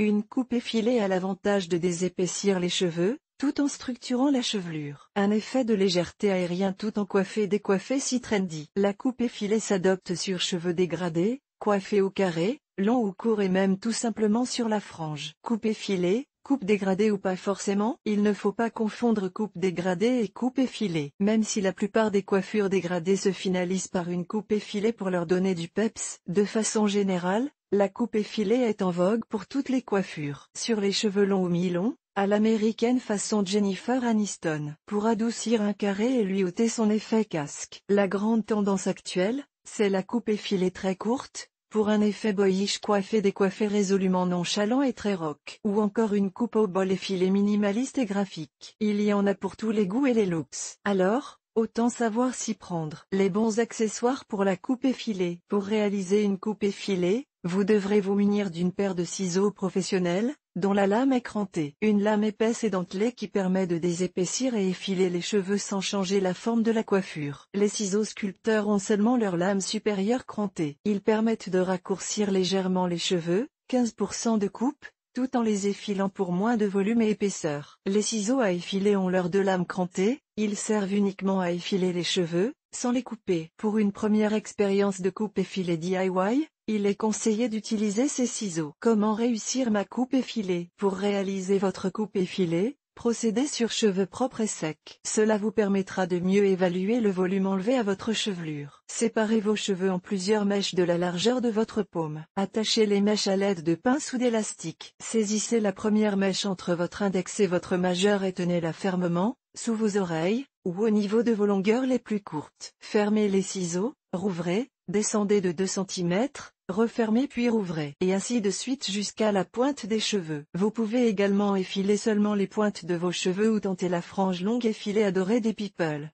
Une coupe effilée a l'avantage de désépaissir les cheveux, tout en structurant la chevelure. Un effet de légèreté aérien tout en coiffé et décoiffé si trendy. La coupe effilée s'adopte sur cheveux dégradés, coiffés au carré, longs ou courts et même tout simplement sur la frange. Coupe effilée, coupe dégradée ou pas forcément, il ne faut pas confondre coupe dégradée et coupe effilée. Même si la plupart des coiffures dégradées se finalisent par une coupe effilée pour leur donner du peps, de façon générale, la coupe effilée est en vogue pour toutes les coiffures. Sur les cheveux longs ou mi-longs, à l'américaine façon Jennifer Aniston. Pour adoucir un carré et lui ôter son effet casque. La grande tendance actuelle, c'est la coupe effilée très courte, pour un effet boyish coiffé décoiffé résolument nonchalant et très rock. Ou encore une coupe au bol effilée minimaliste et graphique. Il y en a pour tous les goûts et les looks. Alors, Autant savoir s'y prendre. Les bons accessoires pour la coupe effilée. Pour réaliser une coupe effilée, vous devrez vous munir d'une paire de ciseaux professionnels, dont la lame est crantée. Une lame épaisse et dentelée qui permet de désépaissir et effiler les cheveux sans changer la forme de la coiffure. Les ciseaux sculpteurs ont seulement leur lame supérieure crantée. Ils permettent de raccourcir légèrement les cheveux, 15% de coupe, tout en les effilant pour moins de volume et épaisseur. Les ciseaux à effiler ont leurs deux lames crantées, ils servent uniquement à effiler les cheveux, sans les couper. Pour une première expérience de coupe effilée DIY, il est conseillé d'utiliser ces ciseaux. Comment réussir ma coupe effilée Pour réaliser votre coupe effilée, Procédez sur cheveux propres et secs. Cela vous permettra de mieux évaluer le volume enlevé à votre chevelure. Séparez vos cheveux en plusieurs mèches de la largeur de votre paume. Attachez les mèches à l'aide de pinces ou d'élastiques. Saisissez la première mèche entre votre index et votre majeur et tenez-la fermement, sous vos oreilles, ou au niveau de vos longueurs les plus courtes. Fermez les ciseaux, rouvrez, descendez de 2 cm, refermez puis rouvrez, et ainsi de suite jusqu'à la pointe des cheveux. Vous pouvez également effiler seulement les pointes de vos cheveux ou tenter la frange longue effilée adorée des people.